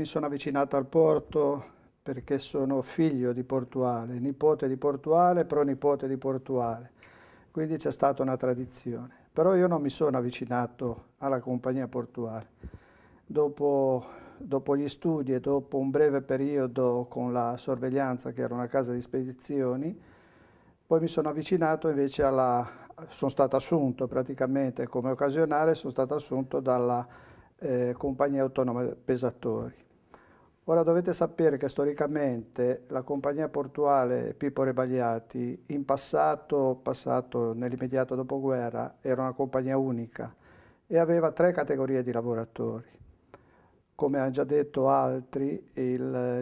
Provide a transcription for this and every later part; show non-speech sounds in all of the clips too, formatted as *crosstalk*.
mi sono avvicinato al porto perché sono figlio di Portuale, nipote di Portuale, pronipote di Portuale, quindi c'è stata una tradizione. Però io non mi sono avvicinato alla compagnia portuale. Dopo, dopo gli studi e dopo un breve periodo con la sorveglianza, che era una casa di spedizioni, poi mi sono avvicinato invece alla... sono stato assunto praticamente come occasionale, sono stato assunto dalla eh, compagnia autonoma Pesatori Ora dovete sapere che storicamente la compagnia portuale Pippo Rebagliati in passato, passato nell'immediato dopoguerra, era una compagnia unica e aveva tre categorie di lavoratori. Come hanno già detto altri,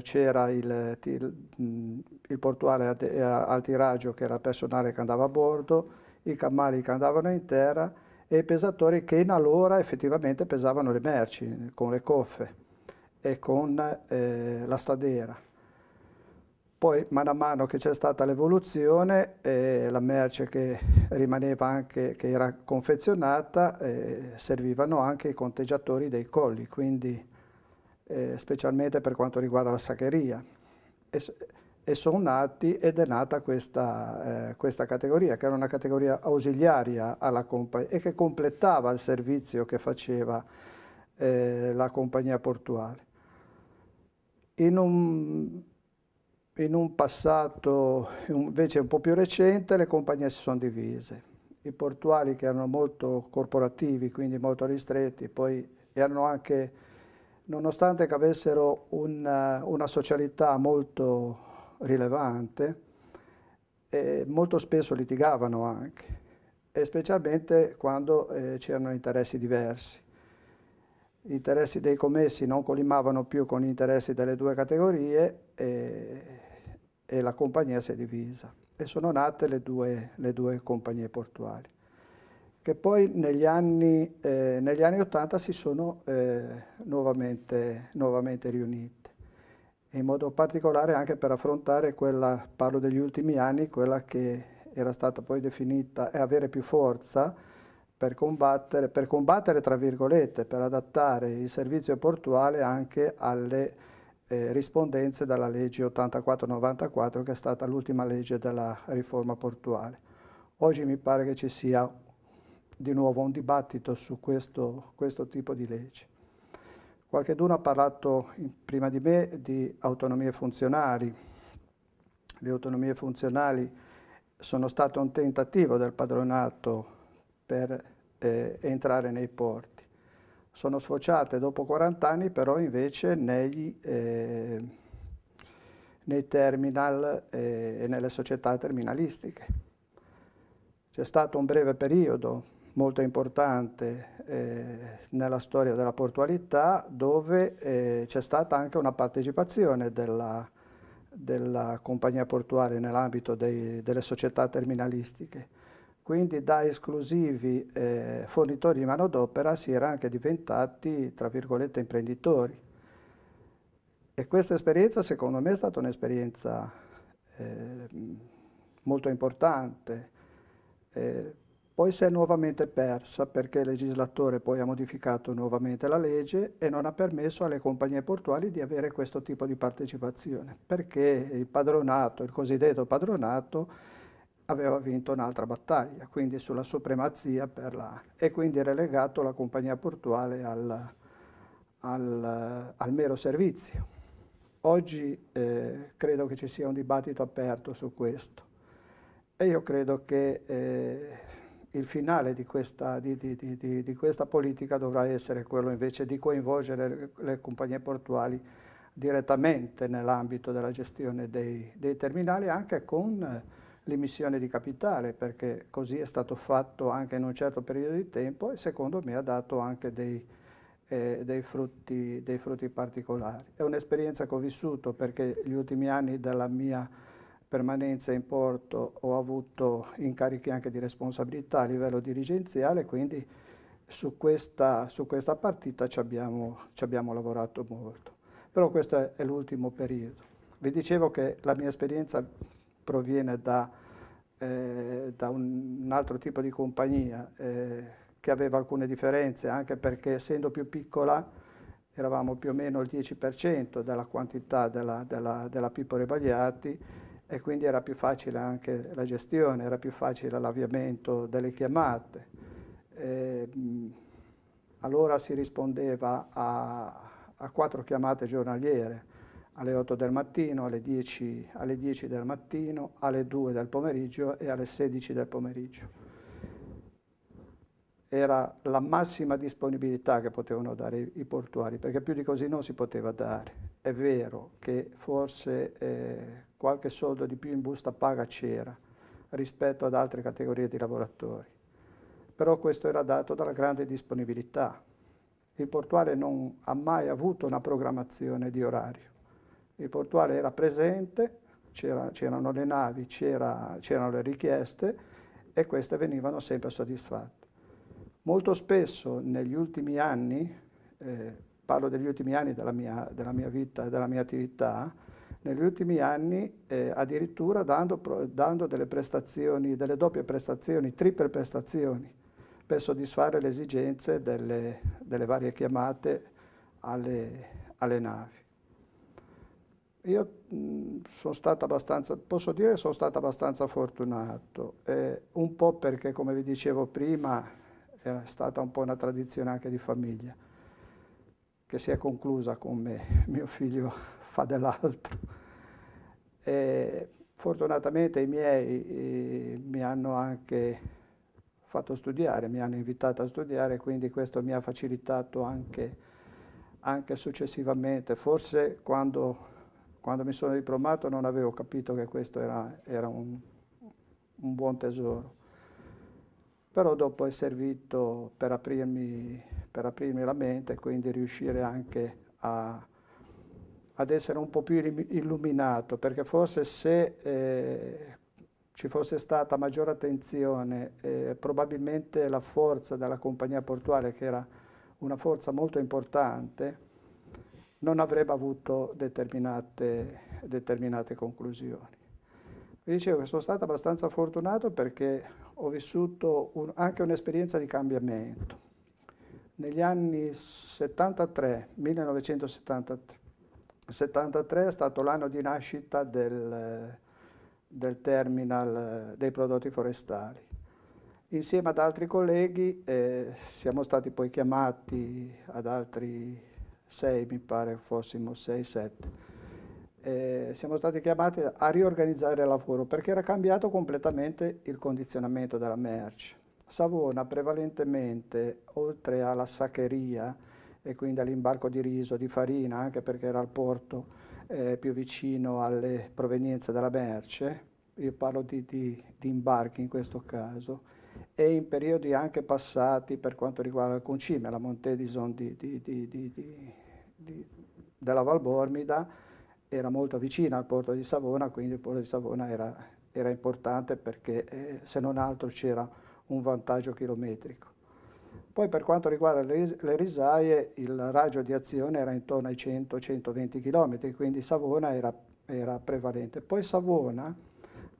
c'era il, il, il, portuale a, a tiraggio che era il personale che andava a bordo, i cammali che andavano in terra e i pesatori che in allora effettivamente pesavano le merci con le coffe e con eh, la stadera. Poi man mano che c'è stata l'evoluzione, eh, la merce che rimaneva anche, che era confezionata, eh, servivano anche i conteggiatori dei colli, quindi eh, specialmente per quanto riguarda la saccheria. E, e sono nati ed è nata questa, eh, questa, categoria, che era una categoria ausiliaria alla compagnia e che completava il servizio che faceva eh, la compagnia portuale. In un, in un passato invece un po' più recente le compagnie si sono divise. I portuali che erano molto corporativi, quindi molto ristretti, poi erano anche, nonostante che avessero una, una socialità molto rilevante, eh, molto spesso litigavano anche, e specialmente quando eh, c'erano interessi diversi gli interessi dei commessi non collimavano più con gli interessi delle due categorie e, e la compagnia si è divisa. E sono nate le due, le due compagnie portuali, che poi negli anni, eh, negli anni 80 si sono eh, nuovamente, nuovamente riunite in modo particolare anche per affrontare quella, parlo degli ultimi anni, quella che era stata poi definita e eh, avere più forza, per combattere, per combattere tra virgolette, per adattare il servizio portuale anche alle eh, rispondenze dalla legge 84-94 che è stata l'ultima legge della riforma portuale. Oggi mi pare che ci sia di nuovo un dibattito su questo, questo tipo di legge. Qualche Qualcheduno ha parlato prima di me di autonomie funzionali. Le autonomie funzionali sono state un tentativo del padronato per eh, entrare nei porti. Sono sfociate dopo 40 anni però invece negli, eh, nei terminal eh, e nelle società terminalistiche. C'è stato un breve periodo molto importante eh, nella storia della portualità dove eh, c'è stata anche una partecipazione della, della compagnia portuale nell'ambito delle società terminalistiche quindi da esclusivi eh, fornitori di manodopera si era anche diventati, tra virgolette, imprenditori. E questa esperienza secondo me è stata un'esperienza eh, molto importante, eh, poi si è nuovamente persa perché il legislatore poi ha modificato nuovamente la legge e non ha permesso alle compagnie portuali di avere questo tipo di partecipazione, perché il padronato, il cosiddetto padronato, aveva vinto un'altra battaglia, quindi sulla supremazia per la, e quindi relegato la compagnia portuale al, al, al mero servizio. Oggi eh, credo che ci sia un dibattito aperto su questo e io credo che eh, il finale di questa, di, di, di questa, politica dovrà essere quello invece di coinvolgere le, le compagnie portuali direttamente nell'ambito della gestione dei, dei, terminali anche con... Eh, l'emissione di capitale, perché così è stato fatto anche in un certo periodo di tempo e secondo me ha dato anche dei, eh, dei, frutti, dei frutti, particolari. È un'esperienza che ho vissuto perché gli ultimi anni della mia permanenza in porto ho avuto incarichi anche di responsabilità a livello dirigenziale, quindi su questa, su questa partita ci abbiamo, ci abbiamo lavorato molto. Però questo è l'ultimo periodo. Vi dicevo che la mia esperienza proviene da, eh, da un, altro tipo di compagnia eh, che aveva alcune differenze, anche perché essendo più piccola eravamo più o meno il 10% della quantità della, della, della Pipore Bagliati e quindi era più facile anche la gestione, era più facile l'avviamento delle chiamate. E, ehm, allora si rispondeva a, a quattro chiamate giornaliere alle 8 del mattino, alle 10, alle 10 del mattino, alle 2 del pomeriggio e alle 16 del pomeriggio. Era la massima disponibilità che potevano dare i portuari, perché più di così non si poteva dare. È vero che forse eh, qualche soldo di più in busta paga c'era rispetto ad altre categorie di lavoratori, però questo era dato dalla grande disponibilità. Il portuale non ha mai avuto una programmazione di orario il portuale era presente, c'erano le navi, c'erano le richieste e queste venivano sempre soddisfatte. Molto spesso negli ultimi anni, eh, parlo degli ultimi anni della mia, della mia vita e della mia attività, negli ultimi anni eh, addirittura dando, dando delle prestazioni, delle doppie prestazioni, triple prestazioni per soddisfare le esigenze delle, delle varie chiamate alle, alle navi. Io sono stato abbastanza, posso dire che sono stato abbastanza fortunato, eh, un po' perché come vi dicevo prima è stata un po' una tradizione anche di famiglia, che si è conclusa con me, *laughs* mio figlio fa dell'altro. E fortunatamente i miei i, eh, mi hanno anche fatto studiare, mi hanno invitato a studiare, quindi questo mi ha facilitato anche, anche successivamente, forse quando quando mi sono diplomato non avevo capito che questo era, era un, un, buon tesoro. Però dopo è servito per aprirmi, per aprirmi la mente e quindi riuscire anche a, ad essere un po' più illuminato, perché forse se eh, ci fosse stata maggiore attenzione, eh, probabilmente la forza della compagnia portuale, che era una forza molto importante, non avrebbe avuto determinate, determinate conclusioni. Vi dicevo che sono stato abbastanza fortunato perché ho vissuto un, anche un'esperienza di cambiamento. Negli anni 73, 1973, è stato l'anno di nascita del, del terminal dei prodotti forestali. Insieme ad altri colleghi eh, siamo stati poi chiamati ad altri 6, mi pare fossimo 6, 7. Eh, siamo stati chiamati a riorganizzare il lavoro perché era cambiato completamente il condizionamento della merce. Savona prevalentemente, oltre alla saccheria e quindi all'imbarco di riso, di farina, anche perché era il porto eh, più vicino alle provenienze della merce, io parlo di, di, di imbarchi in questo caso, e in periodi anche passati per quanto riguarda il concime, la Montedison di, di, di, di, della Valbormida era molto vicina al porto di Savona, quindi il porto di Savona era, era importante perché eh, se non altro c'era un vantaggio chilometrico. Poi per quanto riguarda le, le risaie il raggio di azione era intorno ai 100-120 km, quindi Savona era, era prevalente. Poi Savona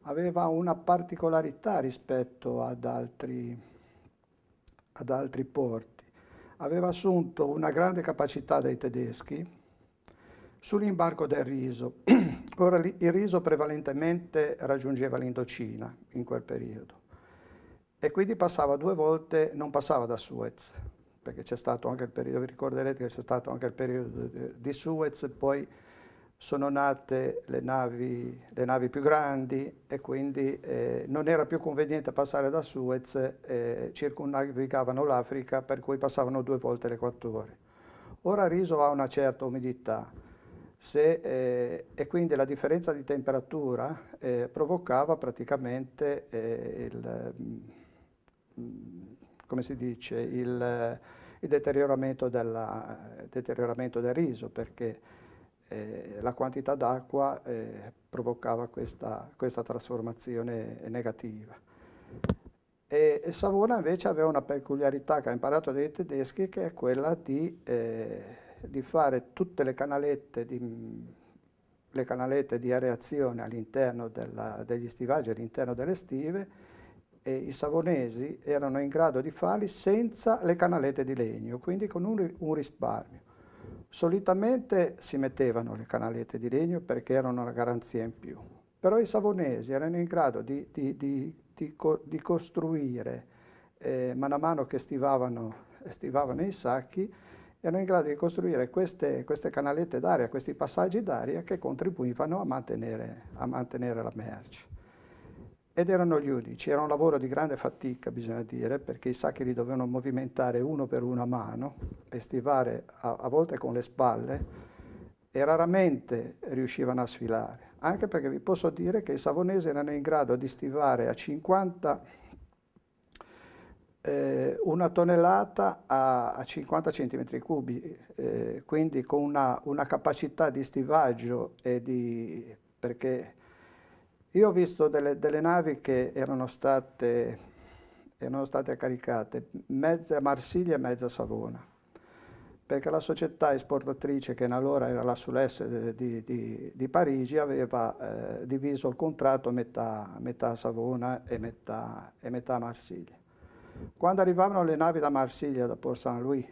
aveva una particolarità rispetto ad altri, ad altri porti aveva assunto una grande capacità dai tedeschi sull'imbarco del riso. *clears throat* Ora il riso prevalentemente raggiungeva l'Indocina in quel periodo e quindi passava due volte, non passava da Suez, perché c'è stato anche il periodo, vi ricorderete che c'è stato anche il periodo di Suez, poi sono nate le navi, le navi più grandi e quindi eh, non era più conveniente passare da Suez, eh, circunnavigavano l'Africa per cui passavano due volte l'equatore. Ora Riso ha una certa umidità se, eh, e quindi la differenza di temperatura eh, provocava praticamente eh, il, mm, come si dice, il, il deterioramento, della, deterioramento del riso perché eh, la quantità d'acqua eh, provocava questa, questa, trasformazione negativa. E, e, Savona invece aveva una peculiarità che ha imparato dai tedeschi che è quella di, eh, di fare tutte le canalette di, le canalette di areazione all'interno degli stivaggi, all'interno delle stive, e i savonesi erano in grado di farli senza le canalette di legno, quindi con un, un risparmio. Solitamente si mettevano le canalette di legno perché erano una garanzia in più, però i savonesi erano in grado di, di, di, co, di costruire, eh, a mano che stivavano, stivavano, i sacchi, erano in grado di costruire queste, queste canalette d'aria, questi passaggi d'aria che contribuivano a mantenere, a mantenere la merce ed erano gli unici. Era un lavoro di grande fatica, bisogna dire, perché i sacchi li dovevano movimentare uno per una mano e stivare a, a, volte con le spalle e raramente riuscivano a sfilare. Anche perché vi posso dire che i savonesi erano in grado di stivare a 50 eh, una tonnellata a, a 50 cm cubi, eh, quindi con una, una capacità di stivaggio e di... perché io ho visto delle, delle navi che erano state, erano state caricate, mezza Marsiglia e mezza Savona, perché la società esportatrice che in allora era la Sulesse di, di, di Parigi aveva eh, diviso il contratto metà, metà Savona e metà, e metà Marsiglia. Quando arrivavano le navi da Marsiglia, da Port Saint-Louis,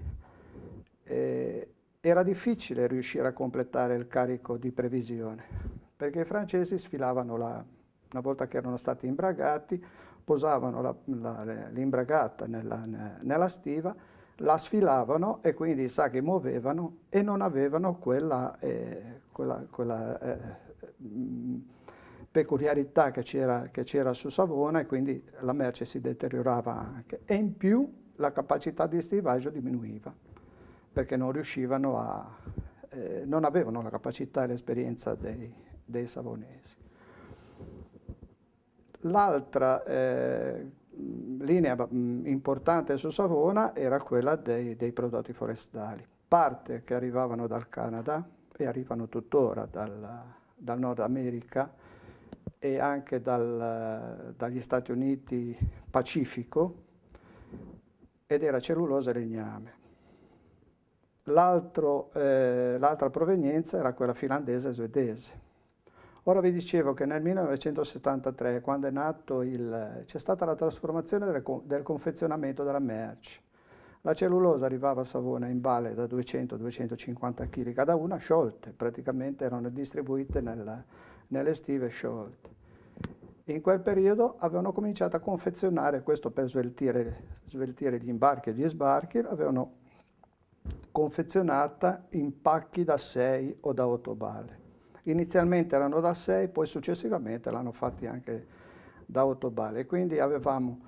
eh, era difficile riuscire a completare il carico di previsione perché i francesi sfilavano la, una volta che erano stati imbragati, posavano l'imbragata nella, nella, stiva, la sfilavano e quindi i sacchi muovevano e non avevano quella, eh, quella, quella eh, mm, peculiarità che c'era su Savona e quindi la merce si deteriorava anche. E in più la capacità di stivaggio diminuiva perché non riuscivano a, eh, non avevano la capacità e l'esperienza dei, dei Savonesi. L'altra eh, linea mm, importante su Savona era quella dei, dei, prodotti forestali, parte che arrivavano dal Canada e arrivano tuttora dal, dal Nord America e anche dal, dagli Stati Uniti Pacifico ed era cellulosa e legname. Eh, l'altra eh, provenienza era quella finlandese e svedese Ora vi dicevo che nel 1973, quando è nato il... c'è stata la trasformazione del, del confezionamento della merce. La cellulosa arrivava a Savona in balle da 200-250 kg cada una, sciolte, praticamente erano distribuite nel, nelle stive sciolte. In quel periodo avevano cominciato a confezionare, questo per sveltire, sveltire gli imbarchi e gli sbarchi, l'avevano confezionata in pacchi da 6 o da 8 balle. Inizialmente erano da 6, poi successivamente l'hanno fatti anche da 8 balle, quindi avevamo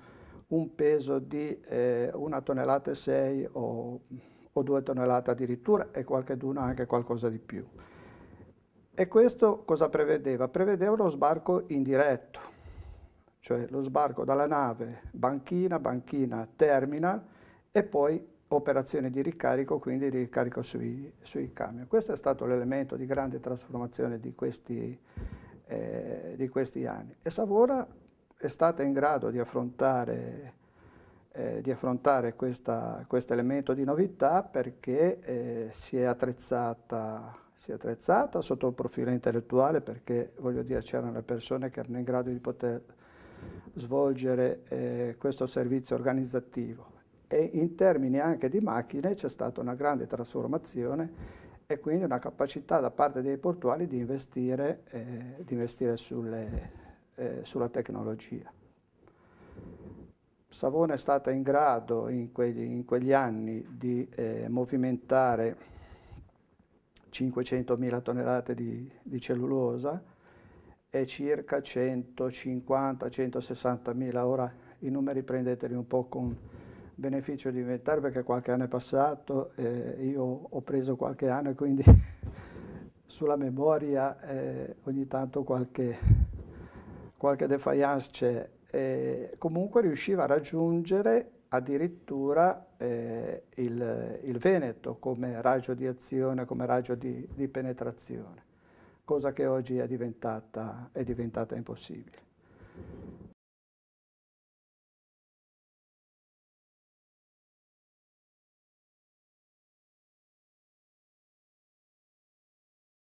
un peso di eh, una tonnellata e 6 o, o 2 tonnellate addirittura e qualche d'una anche qualcosa di più. E questo cosa prevedeva? Prevedeva lo sbarco indiretto, cioè lo sbarco dalla nave banchina, banchina, terminal e poi operazione di ricarico, quindi di ricarico sui, sui camion. Questo è stato l'elemento di grande trasformazione di questi, eh, di questi, anni. E Savora è stata in grado di affrontare, eh, di affrontare questo elemento di novità perché eh, si, è si, è attrezzata, sotto il profilo intellettuale perché voglio dire c'erano le persone che erano in grado di poter svolgere eh, questo servizio organizzativo e in termini anche di macchine c'è stata una grande trasformazione e quindi una capacità da parte dei portuali di investire, eh, di investire sulle, eh, sulla tecnologia. Savona è stata in grado in quegli, in quegli anni di eh, movimentare 500.000 tonnellate di, di cellulosa e circa 150-160.000, ora i numeri prendeteli un po' con, beneficio di inventare perché qualche anno è passato, eh, io ho preso qualche anno e quindi *laughs* sulla memoria eh, ogni tanto qualche, qualche defiance c'è. Eh, comunque riusciva a raggiungere addirittura eh, il, il, Veneto come raggio di azione, come raggio di, di penetrazione, cosa che oggi è diventata, è diventata impossibile.